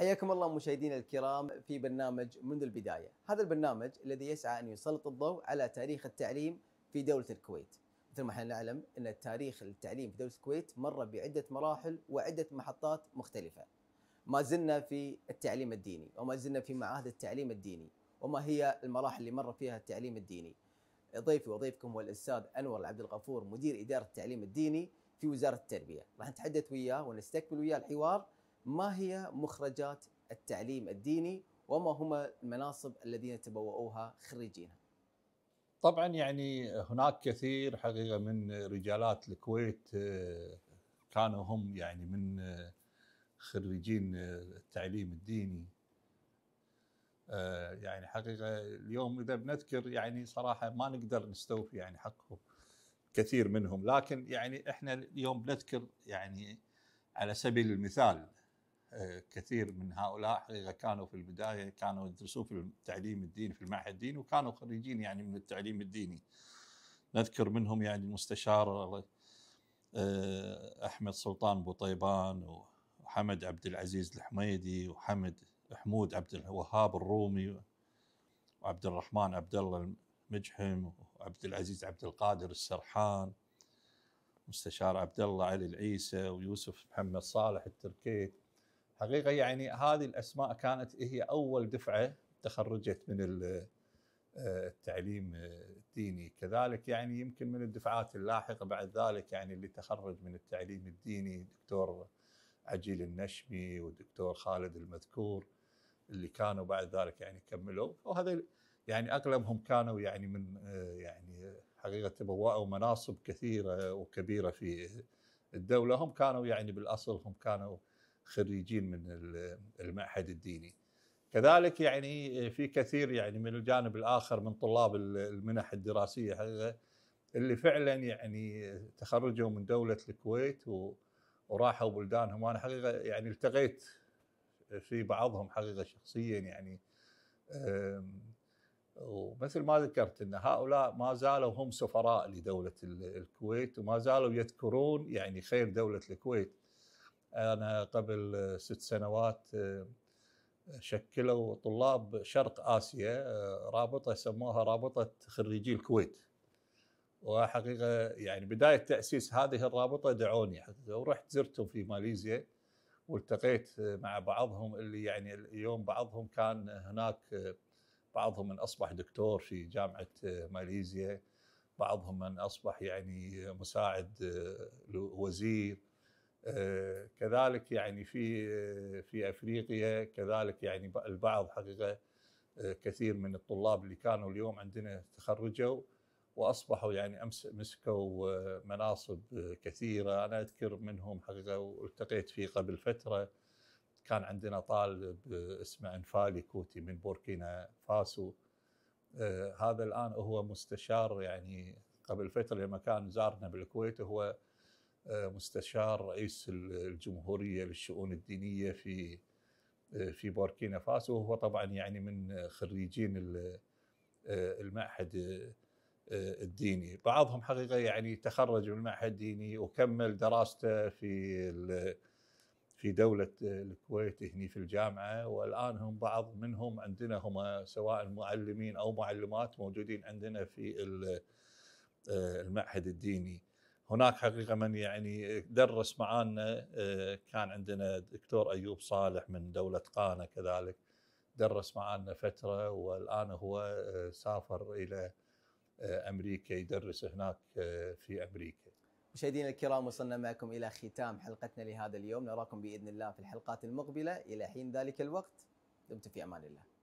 حياكم الله مشاهدينا الكرام في برنامج منذ البداية هذا البرنامج الذي يسعى أن يسلط الضوء على تاريخ التعليم في دولة الكويت مثل ما احنا نعلم أن تاريخ التعليم في دولة الكويت مر بعدة مراحل وعدة محطات مختلفة ما زلنا في التعليم الديني وما زلنا في معاهد التعليم الديني وما هي المراحل اللي مر فيها التعليم الديني ضيفي وضيفكم هو الأستاذ أنور عبد الغفور مدير إدارة التعليم الديني في وزارة التربية راح نتحدث وياه ونستكمل وياه الحوار ما هي مخرجات التعليم الديني وما هما المناصب الذين تبوؤوها خريجينها طبعا يعني هناك كثير حقيقه من رجالات الكويت آه، كانوا هم يعني من آه، خريجين آه، التعليم الديني يعني حقيقه اليوم اذا بنذكر يعني صراحه ما نقدر نستوفي يعني حقهم كثير منهم لكن يعني احنا اليوم بنذكر يعني على سبيل المثال كثير من هؤلاء حقيقه كانوا في البدايه كانوا يدرسون في التعليم الديني في المعهد الديني وكانوا خريجين يعني من التعليم الديني. نذكر منهم يعني المستشار آه، احمد سلطان بوطيبان وحمد عبد العزيز الحميدي وحمد حمود عبد الوهاب الرومي وعبد الرحمن عبد الله المجحم وعبد العزيز عبد القادر السرحان مستشار عبد الله علي العيسى ويوسف محمد صالح التركيت حقيقه يعني هذه الاسماء كانت هي اول دفعه تخرجت من آه، التعليم آه، الديني كذلك يعني يمكن من الدفعات اللاحقه بعد ذلك يعني اللي تخرج من التعليم الديني دكتور عجيل النشمي والدكتور خالد المذكور اللي كانوا بعد ذلك يعني كملوا وهذا يعني اغلبهم كانوا يعني من آه، يعني حقيقه تبوأوا مناصب كثيره وكبيره في الدوله هم كانوا يعني بالاصل هم كانوا خريجين من المعهد الديني كذلك يعني في كثير يعني من الجانب الاخر من طلاب المنح الدراسيه اللي فعلا يعني تخرجوا من دوله الكويت وراحوا بلدانهم وانا حقيقه يعني التقيت في بعضهم حقيقه شخصيا يعني ومثل ما ذكرت ان هؤلاء ما زالوا هم سفراء لدوله الكويت وما زالوا يذكرون يعني خير دوله الكويت انا قبل ست سنوات آه، شكلوا طلاب شرق اسيا آه، رابطه سموها رابطه خريجي الكويت وحقيقه يعني بدايه تاسيس هذه الرابطه دعوني حقيقه ورحت زرتهم في ماليزيا والتقيت آه، مع بعضهم اللي يعني اليوم بعضهم كان هناك بعضهم من اصبح دكتور في جامعه ماليزيا بعضهم من اصبح يعني مساعد وزير آه، كذلك يعني في آه، في افريقيا كذلك يعني البعض حقيقه آه، كثير من الطلاب اللي كانوا اليوم عندنا تخرجوا واصبحوا يعني امس مسكوا مناصب كثيره انا اذكر منهم حقيقه والتقيت فيه قبل فتره كان عندنا طالب اسمه انفالي كوتي من بوركينا فاسو هذا الان هو مستشار يعني قبل فتره لما كان زارنا بالكويت هو مستشار رئيس الجمهورية للشؤون الدينية في في بوركينا فاسو وهو طبعا يعني من خريجين المعهد آه، الديني بعضهم حقيقة يعني تخرج من المعهد الديني وكمل دراسته في في دولة الكويت هني في الجامعة والآن هم بعض منهم عندنا هم سواء معلمين أو معلمات موجودين عندنا في آه، المعهد الديني هناك حقيقه من يعني درس معانا آه، كان عندنا دكتور ايوب صالح من دوله قانا كذلك درس معانا فتره والان هو آه، سافر الى آه، امريكا يدرس هناك في امريكا. مشاهدينا الكرام وصلنا معكم الى ختام حلقتنا لهذا اليوم نراكم باذن الله في الحلقات المقبله الى حين ذلك الوقت دمتم في امان الله.